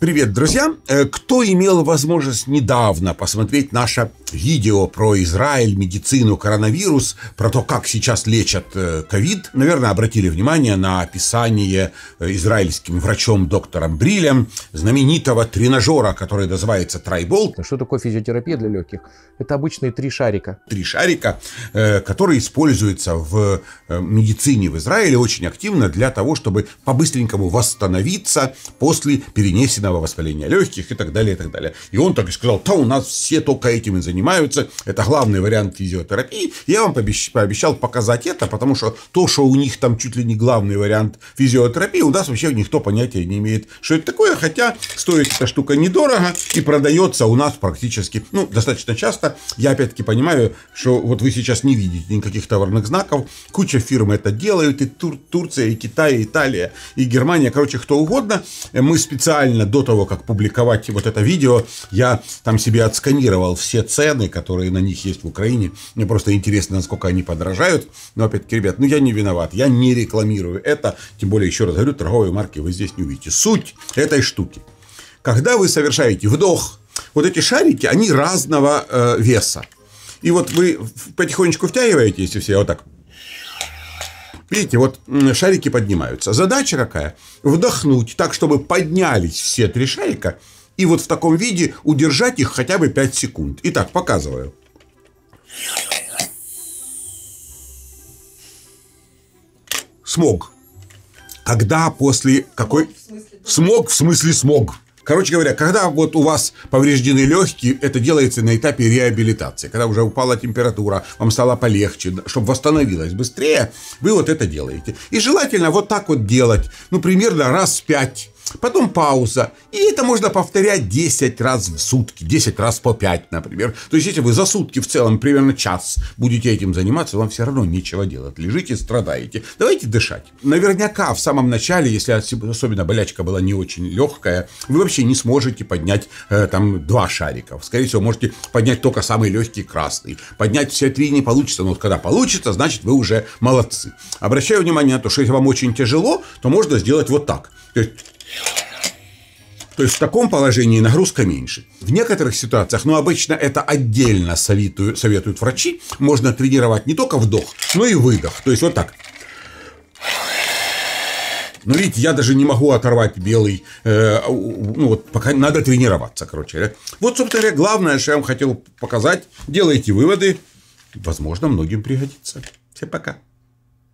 Привет, друзья! Э, кто имел возможность недавно посмотреть наше видео про Израиль, медицину, коронавирус, про то, как сейчас лечат э, ковид, наверное, обратили внимание на описание э, израильским врачом доктором Брилем знаменитого тренажера, который называется трайбол. Что такое физиотерапия для легких? Это обычные три шарика. Три шарика, э, которые используются в медицине в Израиле очень активно для того, чтобы по-быстренькому восстановиться после перенесенного воспаления легких и так далее, и так далее. И он так и сказал, да у нас все только этим и занимаются занимаются. Это главный вариант физиотерапии. Я вам пообещал показать это, потому что то, что у них там чуть ли не главный вариант физиотерапии, у нас вообще никто понятия не имеет, что это такое. Хотя стоит эта штука недорого и продается у нас практически, ну, достаточно часто. Я опять-таки понимаю, что вот вы сейчас не видите никаких товарных знаков. Куча фирм это делают. И Тур Турция, и Китай, и Италия, и Германия. Короче, кто угодно. Мы специально до того, как публиковать вот это видео, я там себе отсканировал все цены цены, которые на них есть в Украине. Мне просто интересно, насколько они подражают. Но опять-таки, ребят, ну я не виноват, я не рекламирую это. Тем более, еще раз говорю, торговые марки вы здесь не увидите. Суть этой штуки. Когда вы совершаете вдох, вот эти шарики, они разного э, веса. И вот вы потихонечку втягиваете, если все вот так. Видите, вот шарики поднимаются. Задача какая? Вдохнуть так, чтобы поднялись все три шарика – и вот в таком виде удержать их хотя бы 5 секунд. Итак, показываю. Смог. Когда после какой... Смог в смысле смог. Короче говоря, когда вот у вас повреждены легкие, это делается на этапе реабилитации. Когда уже упала температура, вам стало полегче, чтобы восстановилось быстрее, вы вот это делаете. И желательно вот так вот делать, ну, примерно раз в пять потом пауза. И это можно повторять 10 раз в сутки, 10 раз по 5, например. То есть, если вы за сутки в целом примерно час будете этим заниматься, вам все равно нечего делать. Лежите, страдаете. Давайте дышать. Наверняка в самом начале, если особенно болячка была не очень легкая, вы вообще не сможете поднять э, там два шарика. Скорее всего, можете поднять только самый легкий красный. Поднять все три не получится, но вот когда получится, значит, вы уже молодцы. Обращаю внимание на то, что если вам очень тяжело, то можно сделать вот так. То есть то есть в таком положении нагрузка меньше. В некоторых ситуациях, но ну, обычно это отдельно советуют, советуют врачи, можно тренировать не только вдох, но и выдох. То есть вот так. Но ну, видите, я даже не могу оторвать белый, э, ну вот пока надо тренироваться, короче. Да? Вот, собственно говоря, главное, что я вам хотел показать. Делайте выводы, возможно, многим пригодится. Всем пока.